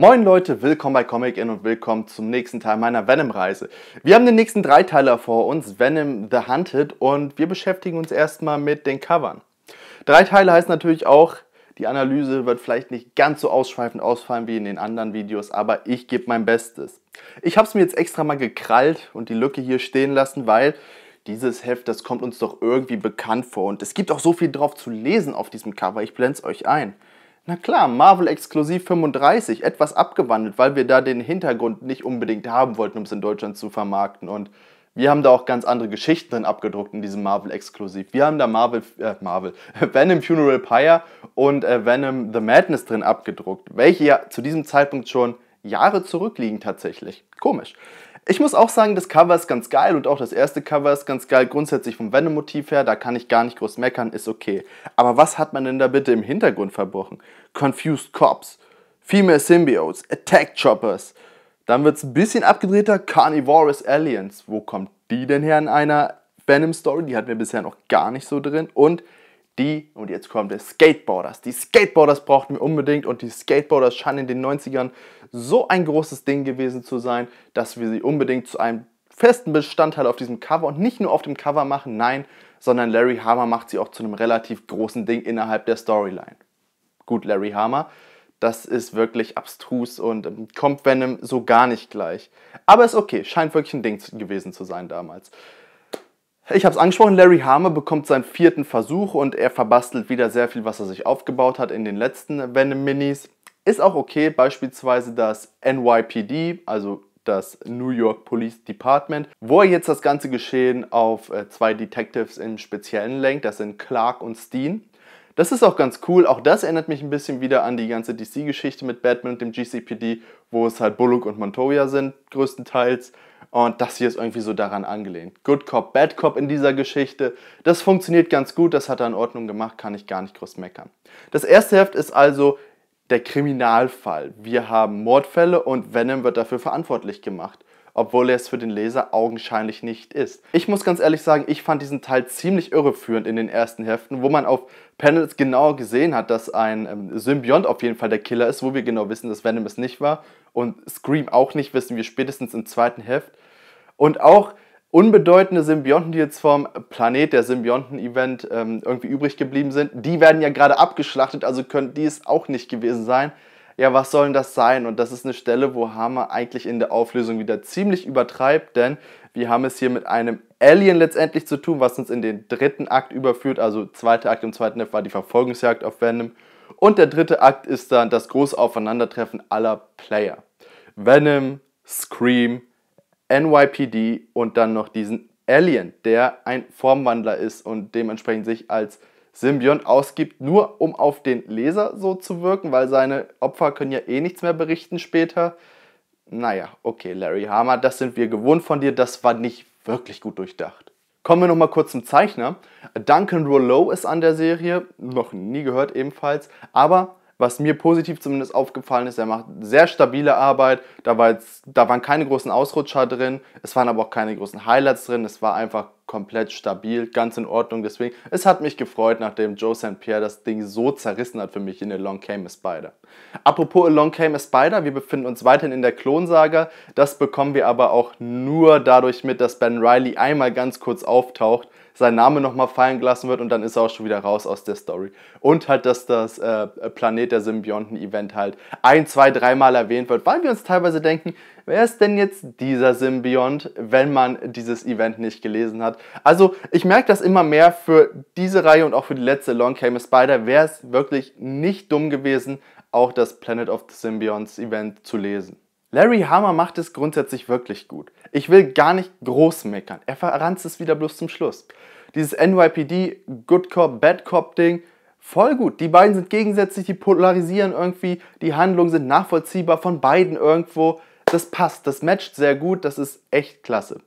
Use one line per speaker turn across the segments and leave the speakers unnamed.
Moin Leute, willkommen bei Comic In und willkommen zum nächsten Teil meiner Venom-Reise. Wir haben den nächsten Dreiteiler vor uns, Venom the Hunted, und wir beschäftigen uns erstmal mit den Covern. Drei Teile heißt natürlich auch, die Analyse wird vielleicht nicht ganz so ausschweifend ausfallen wie in den anderen Videos, aber ich gebe mein Bestes. Ich habe es mir jetzt extra mal gekrallt und die Lücke hier stehen lassen, weil dieses Heft, das kommt uns doch irgendwie bekannt vor und es gibt auch so viel drauf zu lesen auf diesem Cover, ich blende es euch ein. Na klar, Marvel Exklusiv 35, etwas abgewandelt, weil wir da den Hintergrund nicht unbedingt haben wollten, um es in Deutschland zu vermarkten. Und wir haben da auch ganz andere Geschichten drin abgedruckt in diesem Marvel Exklusiv. Wir haben da Marvel, äh, Marvel, Venom Funeral Pyre und äh, Venom The Madness drin abgedruckt, welche ja zu diesem Zeitpunkt schon Jahre zurückliegen tatsächlich. Komisch. Ich muss auch sagen, das Cover ist ganz geil und auch das erste Cover ist ganz geil. Grundsätzlich vom Venom-Motiv her, da kann ich gar nicht groß meckern, ist okay. Aber was hat man denn da bitte im Hintergrund verbrochen? Confused Cops, Female Symbiotes, Attack Choppers. Dann wird es ein bisschen abgedrehter, Carnivorous Aliens. Wo kommt die denn her in einer Venom-Story? Die hatten wir bisher noch gar nicht so drin. Und die, und jetzt kommt es, Skateboarders. Die Skateboarders brauchten wir unbedingt und die Skateboarders scheinen in den 90ern so ein großes Ding gewesen zu sein, dass wir sie unbedingt zu einem festen Bestandteil auf diesem Cover und nicht nur auf dem Cover machen, nein, sondern Larry Harmer macht sie auch zu einem relativ großen Ding innerhalb der Storyline. Gut, Larry Harmer, das ist wirklich abstrus und ähm, kommt Venom so gar nicht gleich. Aber ist okay, scheint wirklich ein Ding gewesen zu sein damals. Ich habe es angesprochen, Larry Harmer bekommt seinen vierten Versuch und er verbastelt wieder sehr viel, was er sich aufgebaut hat in den letzten Venom Minis. Ist auch okay, beispielsweise das NYPD, also das New York Police Department, wo er jetzt das ganze Geschehen auf äh, zwei Detectives im Speziellen lenkt, das sind Clark und Steen. Das ist auch ganz cool, auch das erinnert mich ein bisschen wieder an die ganze DC-Geschichte mit Batman und dem GCPD, wo es halt Bullock und Montoya sind, größtenteils. Und das hier ist irgendwie so daran angelehnt. Good Cop, Bad Cop in dieser Geschichte. Das funktioniert ganz gut, das hat er in Ordnung gemacht, kann ich gar nicht groß meckern. Das erste Heft ist also der Kriminalfall. Wir haben Mordfälle und Venom wird dafür verantwortlich gemacht obwohl er es für den Leser augenscheinlich nicht ist. Ich muss ganz ehrlich sagen, ich fand diesen Teil ziemlich irreführend in den ersten Heften, wo man auf Panels genauer gesehen hat, dass ein ähm, Symbiont auf jeden Fall der Killer ist, wo wir genau wissen, dass Venom es nicht war und Scream auch nicht, wissen wir spätestens im zweiten Heft. Und auch unbedeutende Symbionten, die jetzt vom Planet der Symbionten-Event ähm, irgendwie übrig geblieben sind, die werden ja gerade abgeschlachtet, also können die es auch nicht gewesen sein ja, was soll denn das sein? Und das ist eine Stelle, wo Hammer eigentlich in der Auflösung wieder ziemlich übertreibt, denn wir haben es hier mit einem Alien letztendlich zu tun, was uns in den dritten Akt überführt. Also zweiter Akt im zweiten Heft war die Verfolgungsjagd auf Venom. Und der dritte Akt ist dann das große Aufeinandertreffen aller Player. Venom, Scream, NYPD und dann noch diesen Alien, der ein Formwandler ist und dementsprechend sich als Symbiont ausgibt, nur um auf den Leser so zu wirken, weil seine Opfer können ja eh nichts mehr berichten später. Naja, okay, Larry Harmer, das sind wir gewohnt von dir, das war nicht wirklich gut durchdacht. Kommen wir nochmal kurz zum Zeichner. Duncan Rollo ist an der Serie, noch nie gehört ebenfalls, aber was mir positiv zumindest aufgefallen ist, er macht sehr stabile Arbeit, da, war jetzt, da waren keine großen Ausrutscher drin, es waren aber auch keine großen Highlights drin, es war einfach komplett stabil, ganz in Ordnung. Deswegen, es hat mich gefreut, nachdem Joe St. Pierre das Ding so zerrissen hat für mich in Along Came a Spider. Apropos Along Came a Spider, wir befinden uns weiterhin in der Klonsaga. Das bekommen wir aber auch nur dadurch mit, dass Ben Riley einmal ganz kurz auftaucht, sein Name nochmal fallen gelassen wird und dann ist er auch schon wieder raus aus der Story. Und halt, dass das äh, Planet der Symbionten-Event halt ein, zwei, dreimal erwähnt wird, weil wir uns teilweise denken, Wer ist denn jetzt dieser Symbiont, wenn man dieses Event nicht gelesen hat? Also ich merke das immer mehr für diese Reihe und auch für die letzte Long Came Spider. Wäre es wirklich nicht dumm gewesen, auch das Planet of the Symbionts Event zu lesen. Larry Hammer macht es grundsätzlich wirklich gut. Ich will gar nicht groß meckern. Er verranzt es wieder bloß zum Schluss. Dieses NYPD Good Cop, Bad Cop Ding, voll gut. Die beiden sind gegensätzlich, die polarisieren irgendwie, die Handlungen sind nachvollziehbar von beiden irgendwo das passt, das matcht sehr gut, das ist echt klasse.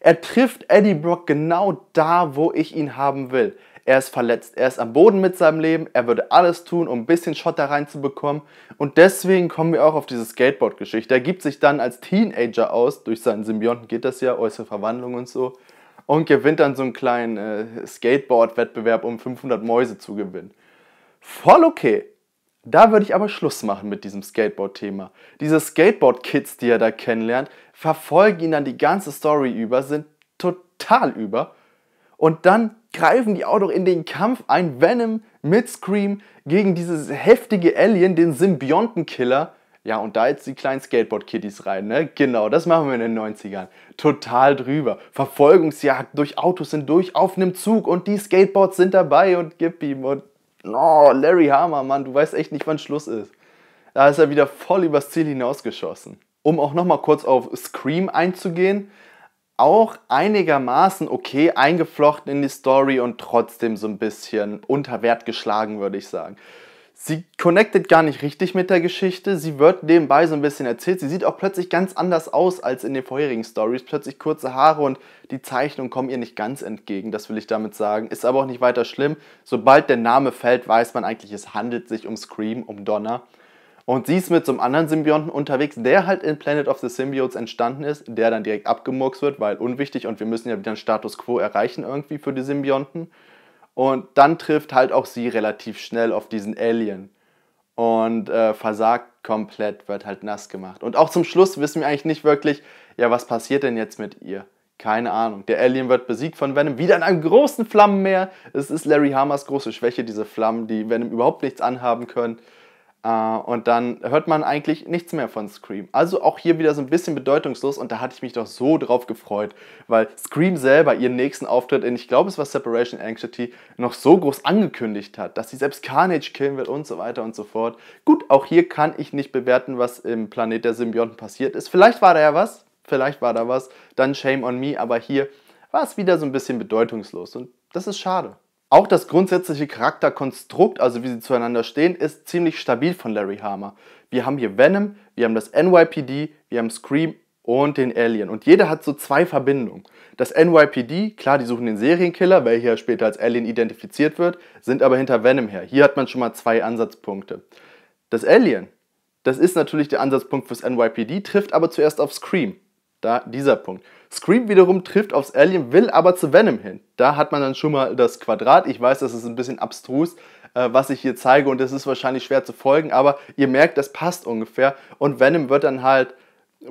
Er trifft Eddie Brock genau da, wo ich ihn haben will. Er ist verletzt, er ist am Boden mit seinem Leben, er würde alles tun, um ein bisschen Shot da reinzubekommen. Und deswegen kommen wir auch auf diese Skateboard-Geschichte. Er gibt sich dann als Teenager aus, durch seinen Symbionten geht das ja, äußere Verwandlung und so, und gewinnt dann so einen kleinen äh, Skateboard-Wettbewerb, um 500 Mäuse zu gewinnen. Voll okay. Da würde ich aber Schluss machen mit diesem Skateboard-Thema. Diese Skateboard-Kids, die er da kennenlernt, verfolgen ihn dann die ganze Story über, sind total über. Und dann greifen die auch noch in den Kampf ein Venom mit Scream gegen dieses heftige Alien, den Symbiontenkiller. Ja, und da jetzt die kleinen Skateboard-Kitties rein, ne? Genau, das machen wir in den 90ern. Total drüber. Verfolgungsjagd durch Autos hindurch auf einem Zug und die Skateboards sind dabei und gib ihm und oh, Larry Hammer, Mann, du weißt echt nicht, wann Schluss ist. Da ist er wieder voll übers Ziel hinausgeschossen. Um auch nochmal kurz auf Scream einzugehen, auch einigermaßen okay eingeflochten in die Story und trotzdem so ein bisschen unter Wert geschlagen, würde ich sagen. Sie connectet gar nicht richtig mit der Geschichte, sie wird nebenbei so ein bisschen erzählt, sie sieht auch plötzlich ganz anders aus als in den vorherigen Stories, plötzlich kurze Haare und die Zeichnung kommen ihr nicht ganz entgegen, das will ich damit sagen, ist aber auch nicht weiter schlimm, sobald der Name fällt, weiß man eigentlich, es handelt sich um Scream, um Donner. Und sie ist mit so einem anderen Symbionten unterwegs, der halt in Planet of the Symbiotes entstanden ist, der dann direkt abgemurks wird, weil unwichtig und wir müssen ja wieder einen Status Quo erreichen irgendwie für die Symbionten. Und dann trifft halt auch sie relativ schnell auf diesen Alien und äh, versagt komplett, wird halt nass gemacht. Und auch zum Schluss wissen wir eigentlich nicht wirklich, ja, was passiert denn jetzt mit ihr? Keine Ahnung. Der Alien wird besiegt von Venom, wieder in einem großen Flammenmeer. Es ist Larry Hamers große Schwäche, diese Flammen, die Venom überhaupt nichts anhaben können. Äh, und dann hört man eigentlich nichts mehr von Scream. Also auch hier wieder so ein bisschen bedeutungslos und da hatte ich mich doch so drauf gefreut, weil Scream selber ihren nächsten Auftritt in, ich glaube es war Separation Anxiety, noch so groß angekündigt hat, dass sie selbst Carnage killen wird und so weiter und so fort. Gut, auch hier kann ich nicht bewerten, was im Planet der Symbionten passiert ist. Vielleicht war da ja was, vielleicht war da was, dann Shame on Me, aber hier war es wieder so ein bisschen bedeutungslos und das ist schade. Auch das grundsätzliche Charakterkonstrukt, also wie sie zueinander stehen, ist ziemlich stabil von Larry Harmer. Wir haben hier Venom, wir haben das NYPD, wir haben Scream und den Alien. Und jeder hat so zwei Verbindungen. Das NYPD, klar, die suchen den Serienkiller, welcher später als Alien identifiziert wird, sind aber hinter Venom her. Hier hat man schon mal zwei Ansatzpunkte. Das Alien, das ist natürlich der Ansatzpunkt fürs NYPD, trifft aber zuerst auf Scream. Da dieser Punkt. Scream wiederum trifft aufs Alien, will aber zu Venom hin. Da hat man dann schon mal das Quadrat. Ich weiß, das ist ein bisschen abstrus, äh, was ich hier zeige und das ist wahrscheinlich schwer zu folgen, aber ihr merkt, das passt ungefähr. Und Venom wird dann halt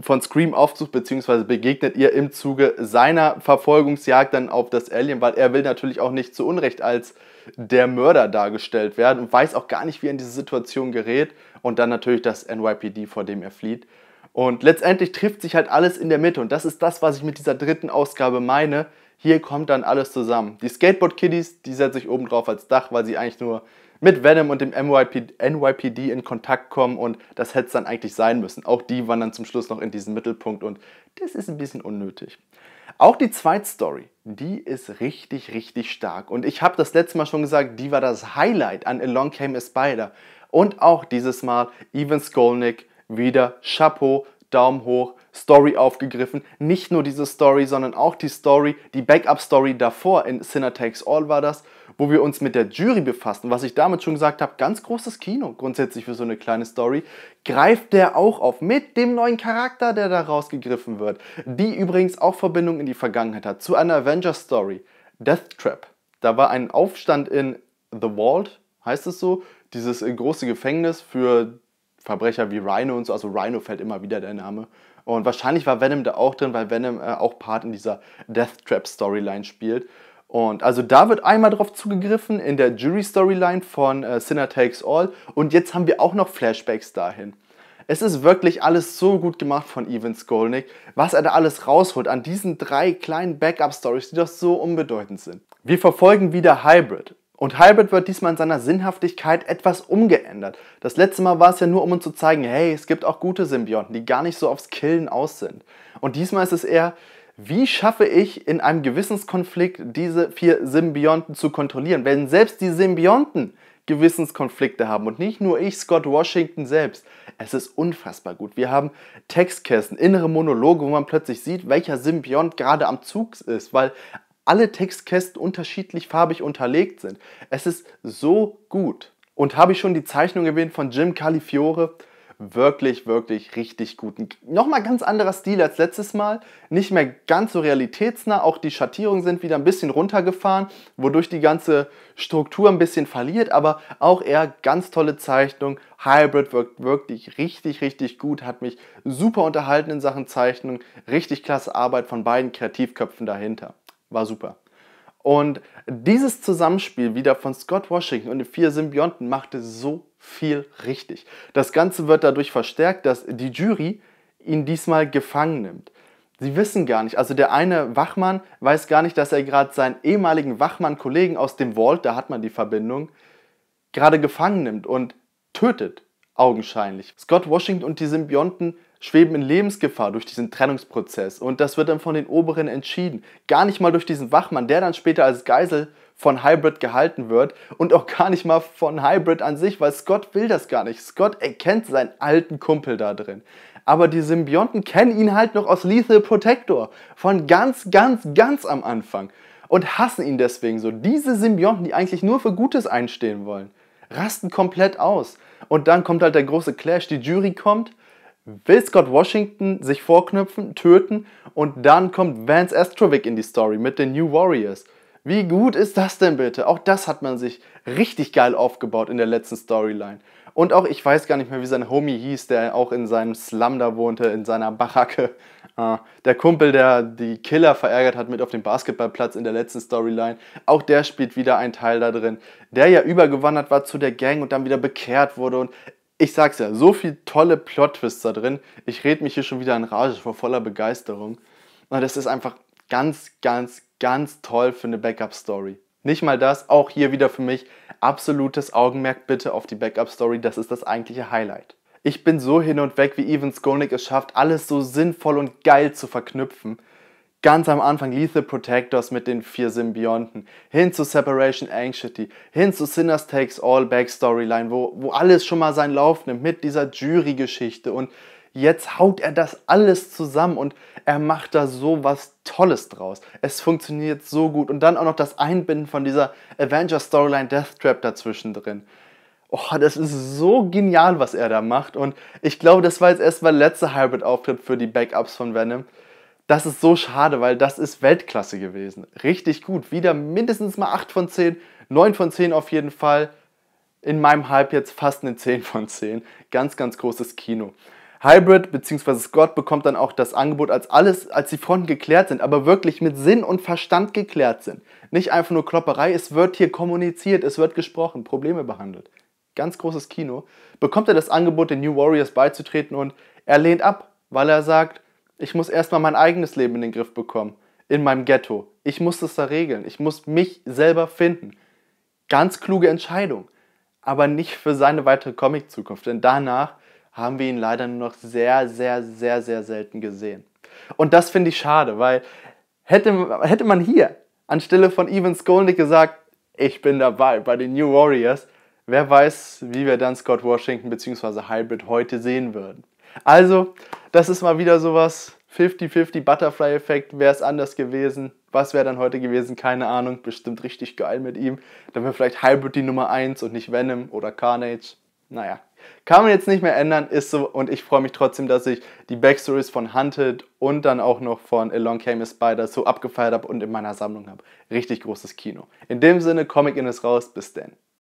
von Scream aufsucht, beziehungsweise begegnet ihr im Zuge seiner Verfolgungsjagd dann auf das Alien, weil er will natürlich auch nicht zu Unrecht als der Mörder dargestellt werden und weiß auch gar nicht, wie er in diese Situation gerät und dann natürlich das NYPD, vor dem er flieht. Und letztendlich trifft sich halt alles in der Mitte und das ist das, was ich mit dieser dritten Ausgabe meine. Hier kommt dann alles zusammen. Die Skateboard Kiddies, die setze ich oben drauf als Dach, weil sie eigentlich nur mit Venom und dem NYPD in Kontakt kommen und das hätte es dann eigentlich sein müssen. Auch die wandern zum Schluss noch in diesen Mittelpunkt und das ist ein bisschen unnötig. Auch die zweite Story, die ist richtig, richtig stark. Und ich habe das letzte Mal schon gesagt, die war das Highlight an Along Came a Spider. Und auch dieses Mal Even Skolnick wieder Chapeau, Daumen hoch, Story aufgegriffen. Nicht nur diese Story, sondern auch die Story, die Backup-Story davor in Sinner Takes All war das, wo wir uns mit der Jury befassten. Was ich damit schon gesagt habe, ganz großes Kino grundsätzlich für so eine kleine Story. Greift der auch auf mit dem neuen Charakter, der da rausgegriffen wird. Die übrigens auch Verbindung in die Vergangenheit hat zu einer Avengers-Story, Death Trap. Da war ein Aufstand in The Vault, heißt es so, dieses äh, große Gefängnis für Verbrecher wie Rhino und so. Also Rhino fällt immer wieder der Name. Und wahrscheinlich war Venom da auch drin, weil Venom äh, auch Part in dieser Death Trap Storyline spielt. Und also da wird einmal drauf zugegriffen in der Jury Storyline von äh, Sinner Takes All. Und jetzt haben wir auch noch Flashbacks dahin. Es ist wirklich alles so gut gemacht von Evan Skolnick, was er da alles rausholt an diesen drei kleinen Backup-Stories, die doch so unbedeutend sind. Wir verfolgen wieder Hybrid, und Hybrid wird diesmal in seiner Sinnhaftigkeit etwas umgeändert. Das letzte Mal war es ja nur, um uns zu zeigen, hey, es gibt auch gute Symbionten, die gar nicht so aufs Killen aus sind. Und diesmal ist es eher, wie schaffe ich in einem Gewissenskonflikt diese vier Symbionten zu kontrollieren? Wenn selbst die Symbionten Gewissenskonflikte haben und nicht nur ich, Scott Washington selbst. Es ist unfassbar gut. Wir haben Textkästen, innere Monologe, wo man plötzlich sieht, welcher Symbiont gerade am Zug ist, weil alle Textkästen unterschiedlich farbig unterlegt sind. Es ist so gut. Und habe ich schon die Zeichnung erwähnt von Jim Califiore? Wirklich, wirklich richtig gut. Nochmal ganz anderer Stil als letztes Mal. Nicht mehr ganz so realitätsnah. Auch die Schattierungen sind wieder ein bisschen runtergefahren, wodurch die ganze Struktur ein bisschen verliert. Aber auch er ganz tolle Zeichnung. Hybrid wirkt wirklich richtig, richtig gut. Hat mich super unterhalten in Sachen Zeichnung. Richtig klasse Arbeit von beiden Kreativköpfen dahinter. War super. Und dieses Zusammenspiel wieder von Scott Washington und den vier Symbionten machte so viel richtig. Das Ganze wird dadurch verstärkt, dass die Jury ihn diesmal gefangen nimmt. Sie wissen gar nicht, also der eine Wachmann weiß gar nicht, dass er gerade seinen ehemaligen Wachmann-Kollegen aus dem Vault, da hat man die Verbindung, gerade gefangen nimmt und tötet, augenscheinlich. Scott Washington und die Symbionten schweben in Lebensgefahr durch diesen Trennungsprozess und das wird dann von den Oberen entschieden. Gar nicht mal durch diesen Wachmann, der dann später als Geisel von Hybrid gehalten wird und auch gar nicht mal von Hybrid an sich, weil Scott will das gar nicht. Scott erkennt seinen alten Kumpel da drin. Aber die Symbionten kennen ihn halt noch aus Lethal Protector von ganz, ganz, ganz am Anfang und hassen ihn deswegen so. Diese Symbionten, die eigentlich nur für Gutes einstehen wollen, rasten komplett aus. Und dann kommt halt der große Clash. Die Jury kommt will Scott Washington sich vorknüpfen, töten und dann kommt Vance Astrovic in die Story mit den New Warriors. Wie gut ist das denn bitte? Auch das hat man sich richtig geil aufgebaut in der letzten Storyline. Und auch, ich weiß gar nicht mehr, wie sein Homie hieß, der auch in seinem Slum da wohnte, in seiner Baracke. Ah, der Kumpel, der die Killer verärgert hat mit auf dem Basketballplatz in der letzten Storyline. Auch der spielt wieder einen Teil da drin. Der ja übergewandert war zu der Gang und dann wieder bekehrt wurde. Und ich sag's ja, so viel tolle Plot-Twists da drin. Ich rede mich hier schon wieder in Rage vor voller Begeisterung. Und das ist einfach ganz, ganz, ganz toll für eine Backup-Story. Nicht mal das, auch hier wieder für mich absolutes Augenmerk bitte auf die Backup-Story, das ist das eigentliche Highlight. Ich bin so hin und weg, wie Evan Skolnick es schafft, alles so sinnvoll und geil zu verknüpfen. Ganz am Anfang Lethal Protectors mit den vier Symbionten, hin zu Separation Anxiety, hin zu Sinners Takes All Backstoryline, wo, wo alles schon mal seinen Lauf nimmt mit dieser Jury-Geschichte und jetzt haut er das alles zusammen und er macht da so was Tolles draus. Es funktioniert so gut und dann auch noch das Einbinden von dieser Avengers Storyline Death Trap dazwischen drin. Oh, das ist so genial, was er da macht und ich glaube, das war jetzt erstmal letzter Hybrid-Auftritt für die Backups von Venom. Das ist so schade, weil das ist Weltklasse gewesen. Richtig gut. Wieder mindestens mal 8 von 10, 9 von 10 auf jeden Fall. In meinem Hype jetzt fast eine 10 von 10. Ganz, ganz großes Kino. Hybrid bzw. Scott bekommt dann auch das Angebot, als alles, als die Fronten geklärt sind, aber wirklich mit Sinn und Verstand geklärt sind. Nicht einfach nur Klopperei, es wird hier kommuniziert, es wird gesprochen, Probleme behandelt. Ganz großes Kino. Bekommt er das Angebot, den New Warriors beizutreten und er lehnt ab, weil er sagt, ich muss erstmal mein eigenes Leben in den Griff bekommen, in meinem Ghetto. Ich muss das da regeln. Ich muss mich selber finden. Ganz kluge Entscheidung, aber nicht für seine weitere Comic-Zukunft, denn danach haben wir ihn leider nur noch sehr, sehr, sehr, sehr selten gesehen. Und das finde ich schade, weil hätte, hätte man hier anstelle von Evan Skolnick gesagt, ich bin dabei bei den New Warriors, wer weiß, wie wir dann Scott Washington bzw. Hybrid heute sehen würden. Also, das ist mal wieder sowas. 50-50 Butterfly-Effekt, wäre es anders gewesen. Was wäre dann heute gewesen? Keine Ahnung. Bestimmt richtig geil mit ihm. Dann wäre vielleicht Hybrid die Nummer 1 und nicht Venom oder Carnage. Naja, kann man jetzt nicht mehr ändern, ist so und ich freue mich trotzdem, dass ich die Backstories von Hunted und dann auch noch von Along Came a Spider so abgefeiert habe und in meiner Sammlung habe. Richtig großes Kino. In dem Sinne, Comic in ist raus, bis denn.